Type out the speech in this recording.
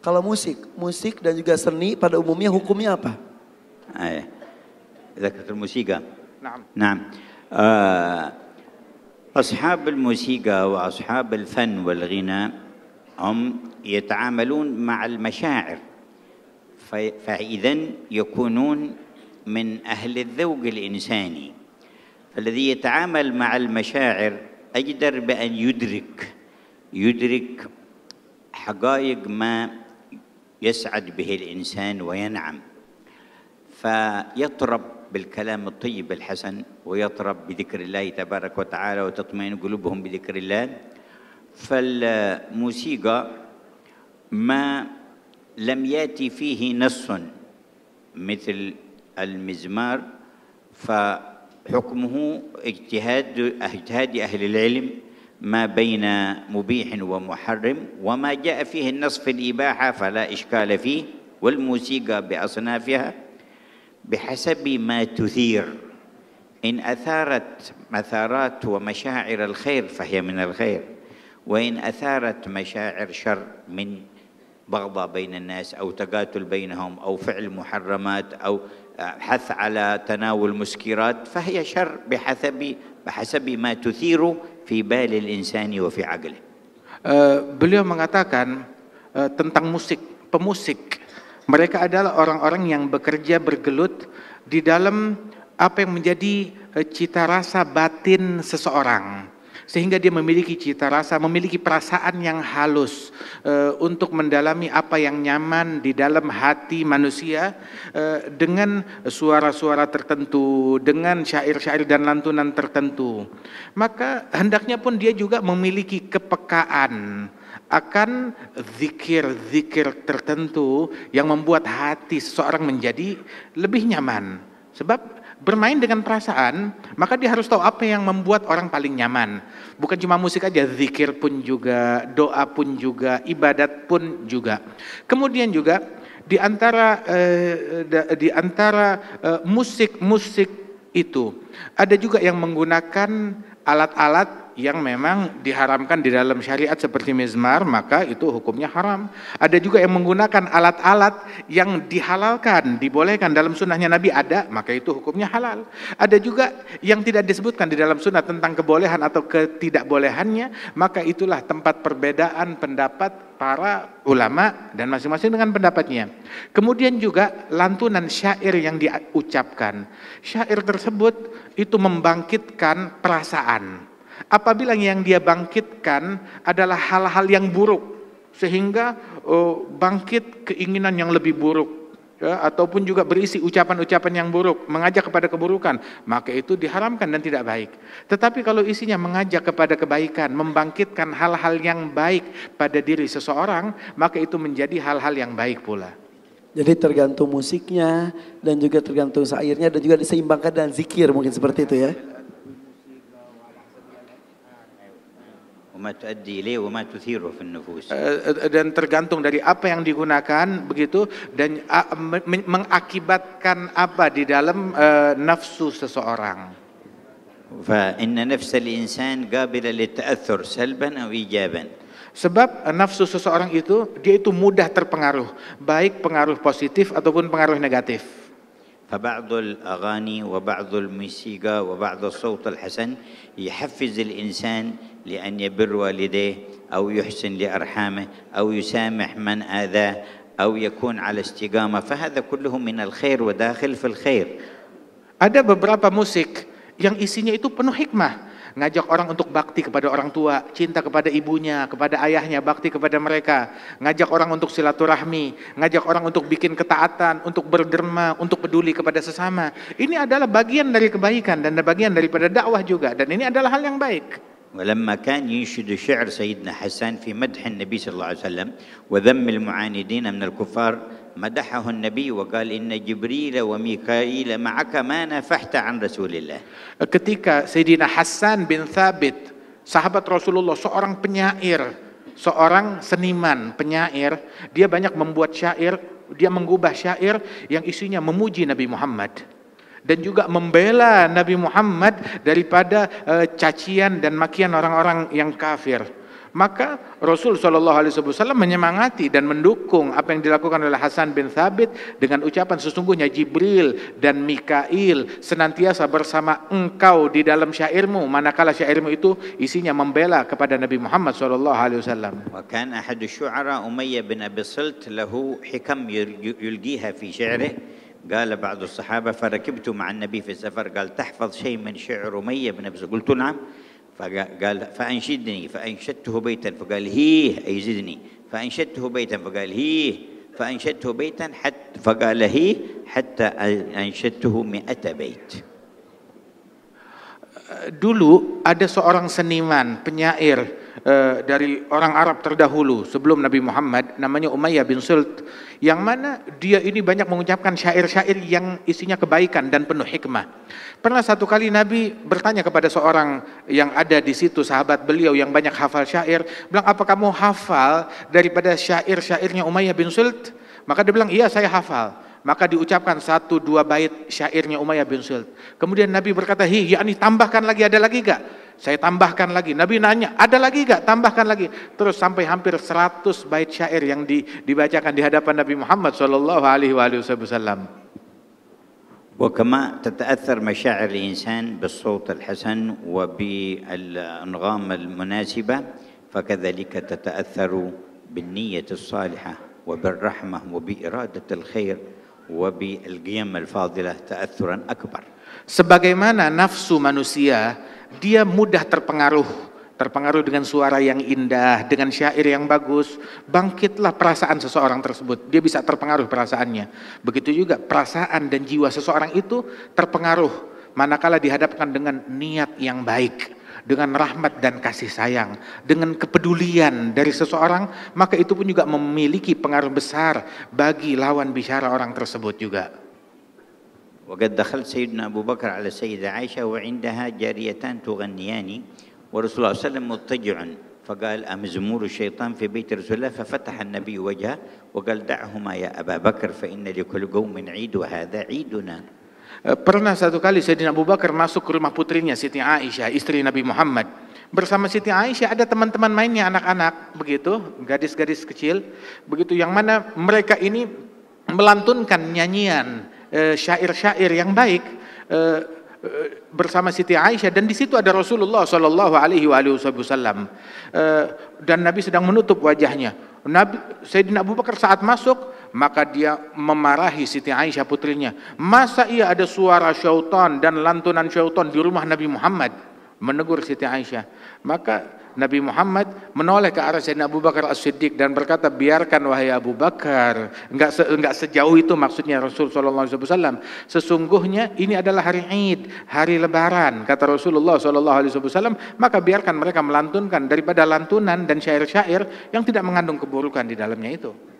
Kalau musik, musik dan juga seni pada umumnya hukumnya apa? ذكرت الموسيقى نعم نعم أصحاب الموسيقى وأصحاب الفن والغناء هم يتعاملون مع المشاعر فإذا يكونون من أهل الذوق الإنساني فالذي يتعامل مع المشاعر أجدر بأن يدرك يدرك حقائق ما يسعد به الإنسان وينعم فيطرب بالكلام الطيب الحسن ويطرب بذكر الله تبارك وتعالى وتطمئن قلوبهم بذكر الله فالموسيقى ما لم ياتي فيه نص مثل المزمار فحكمه اجتهاد اجتهاد اهل العلم ما بين مبيح ومحرم وما جاء فيه النص في الإباحة فلا إشكال فيه والموسيقى بأصنافها بحسب ما تثير إن أثارت مثارات ومشاعر الخير فهي من الخير وإن أثارت مشاعر شر من بغضة بين الناس أو تقاتل بينهم أو فعل محرمات أو حث على تناول مسكرات فهي شر بحسب بحسب ما تثير fi balil insani wa fi aqli. Uh, beliau mengatakan uh, tentang musik, pemusik. Mereka adalah orang-orang yang bekerja bergelut di dalam apa yang menjadi eh, cita rasa batin seseorang sehingga dia memiliki cita rasa, memiliki perasaan yang halus e, untuk mendalami apa yang nyaman di dalam hati manusia e, dengan suara-suara tertentu, dengan syair-syair dan lantunan tertentu. Maka hendaknya pun dia juga memiliki kepekaan akan zikir-zikir tertentu yang membuat hati seseorang menjadi lebih nyaman. Sebab bermain dengan perasaan, maka dia harus tahu apa yang membuat orang paling nyaman. Bukan cuma musik aja, zikir pun juga, doa pun juga, ibadat pun juga. Kemudian juga di antara eh, eh di antara eh, musik-musik eh, itu ada juga yang menggunakan alat-alat yang memang diharamkan di dalam syariat seperti mizmar maka itu hukumnya haram. Ada juga yang menggunakan alat-alat yang dihalalkan, dibolehkan dalam sunnahnya Nabi ada maka itu hukumnya halal. Ada juga yang tidak disebutkan di dalam sunnah tentang kebolehan atau ketidakbolehannya maka itulah tempat perbedaan pendapat para ulama dan masing-masing dengan pendapatnya. Kemudian juga lantunan syair yang diucapkan. Syair tersebut itu membangkitkan perasaan Apabila yang dia bangkitkan adalah hal-hal yang buruk, sehingga oh, bangkit keinginan yang lebih buruk, ya, ataupun juga berisi ucapan-ucapan yang buruk, mengajak kepada keburukan, maka itu diharamkan dan tidak baik. Tetapi kalau isinya mengajak kepada kebaikan, membangkitkan hal-hal yang baik pada diri seseorang, maka itu menjadi hal-hal yang baik pula. Jadi tergantung musiknya dan juga tergantung sairnya dan juga diseimbangkan dengan zikir mungkin seperti itu ya. Eh, eh, dan tergantung dari apa yang digunakan begitu dan mengakibatkan apa di dalam eh, nafsu seseorang. Sebab nafsu seseorang itu dia itu mudah terpengaruh, baik pengaruh positif ataupun pengaruh negatif. فبعض الأغاني وبعض الموسيقى وبعض الصوت الحسن يحفز الإنسان لأن يبر والديه أو يحسن لأرحامه أو يسامح من آذاه أو يكون على استقامة فهذا كله من الخير وداخل في الخير Ada beberapa musik yang isinya itu penuh hikmah. ngajak orang untuk bakti kepada orang tua, cinta kepada ibunya, kepada ayahnya, bakti kepada mereka, ngajak orang untuk silaturahmi, ngajak orang untuk bikin ketaatan, untuk berderma, untuk peduli kepada sesama. Ini adalah bagian dari kebaikan dan bagian daripada dakwah juga dan ini adalah hal yang baik. ولما كان ينشد شعر سيدنا حسان في مدح النبي صلى الله عليه وسلم وذم المعاندين من الكفار مدحه النبي وقال إن جبريل وميكائيل معك ما نفحت عن رسول الله ketika Sayyidina Hasan bin Thabit sahabat Rasulullah seorang penyair seorang seniman penyair dia banyak membuat syair dia mengubah syair yang isinya memuji Nabi Muhammad dan juga membela Nabi Muhammad daripada eh, cacian dan makian orang-orang yang kafir maka Rasul Shallallahu Alaihi Wasallam menyemangati dan mendukung apa yang dilakukan oleh Hasan bin Thabit dengan ucapan sesungguhnya Jibril dan Mikail senantiasa bersama engkau di dalam syairmu manakala syairmu itu isinya membela kepada Nabi Muhammad Shallallahu Alaihi Wasallam. وكان أحد الشعراء أمية بن أبي سلت له حكم يلقيها في شعره قال بعض الصحابة فركبت مع النبي في السفر قال تحفظ شيء من شعر أمية بن أبي سلت قلت نعم فقال فأنشدني فأنشدته بيتا فقال هيه أي زدني فأنشدته بيتا فقال هيه فأنشدته بيتا حتى فقال هيه حتى أنشدته مئة بيت Dulu ada seorang seniman, penyair Eh, dari orang Arab terdahulu sebelum Nabi Muhammad namanya Umayyah bin Sult yang mana dia ini banyak mengucapkan syair-syair yang isinya kebaikan dan penuh hikmah. Pernah satu kali Nabi bertanya kepada seorang yang ada di situ sahabat beliau yang banyak hafal syair, bilang apa kamu hafal daripada syair-syairnya Umayyah bin Sult? Maka dia bilang iya saya hafal maka diucapkan satu dua bait syairnya Umayyah bin Sult. Kemudian Nabi berkata, "Hi, yakni tambahkan lagi ada lagi gak?" Saya tambahkan lagi. Nabi nanya, ada lagi gak? Tambahkan lagi. Terus sampai hampir 100 bait syair yang di, dibacakan di hadapan Nabi Muhammad Shallallahu alaihi wasallam. وكما تتأثر مشاعر الإنسان بالصوت الحسن وبالأنغام المناسبة فكذلك تتأثر بالنية الصالحة وبالرحمة وبإرادة الخير وبالقيم الفاضلة تأثرا أكبر Sebagaimana nafsu manusia dia mudah terpengaruh terpengaruh dengan suara yang indah, dengan syair yang bagus, bangkitlah perasaan seseorang tersebut. Dia bisa terpengaruh perasaannya. Begitu juga perasaan dan jiwa seseorang itu terpengaruh manakala dihadapkan dengan niat yang baik, dengan rahmat dan kasih sayang, dengan kepedulian dari seseorang, maka itu pun juga memiliki pengaruh besar bagi lawan bicara orang tersebut juga. وقد دخلت سيدنا أبو بكر على السيدة عائشة وعندها جاريتان تغنيان ورسول الله صلى الله عليه وسلم مضطجع فقال أمزمور الشيطان في بيت رسول الله ففتح النبي وجهه وقال دعهما يا أبا بكر فإن لكل قوم عيد وهذا عيدنا eh، Pernah satu kali Sayyidina Abu Bakar masuk ke rumah putrinya Siti Aisyah, istri Nabi Muhammad. Bersama Siti Aisyah ada teman-teman mainnya anak-anak, begitu, gadis-gadis kecil, begitu yang mana mereka ini melantunkan nyanyian Eh, syair-syair yang baik eh, eh, bersama Siti Aisyah dan di situ ada Rasulullah Shallallahu Alaihi Wasallam dan Nabi sedang menutup wajahnya. Nabi Sayyidina Abu Bakar saat masuk maka dia memarahi Siti Aisyah putrinya. Masa ia ada suara syaitan dan lantunan syaitan di rumah Nabi Muhammad? menegur Siti Aisyah. Maka Nabi Muhammad menoleh ke arah Sayyidina Abu Bakar As-Siddiq dan berkata, biarkan wahai Abu Bakar. Enggak, se enggak sejauh itu maksudnya Rasul Wasallam. Sesungguhnya ini adalah hari Id, hari lebaran. Kata Rasulullah Alaihi Wasallam. maka biarkan mereka melantunkan daripada lantunan dan syair-syair yang tidak mengandung keburukan di dalamnya itu.